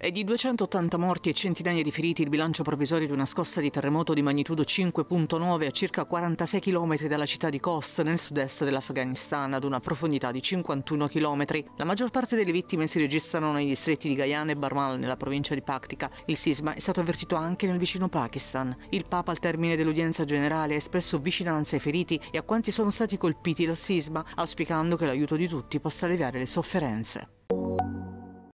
È di 280 morti e centinaia di feriti il bilancio provvisorio di una scossa di terremoto di magnitudo 5.9 a circa 46 km dalla città di Khost, nel sud-est dell'Afghanistan, ad una profondità di 51 km. La maggior parte delle vittime si registrano nei distretti di Gayan e Barmal, nella provincia di Paktika. Il sisma è stato avvertito anche nel vicino Pakistan. Il Papa, al termine dell'udienza generale, ha espresso vicinanza ai feriti e a quanti sono stati colpiti dal sisma, auspicando che l'aiuto di tutti possa alleviare le sofferenze.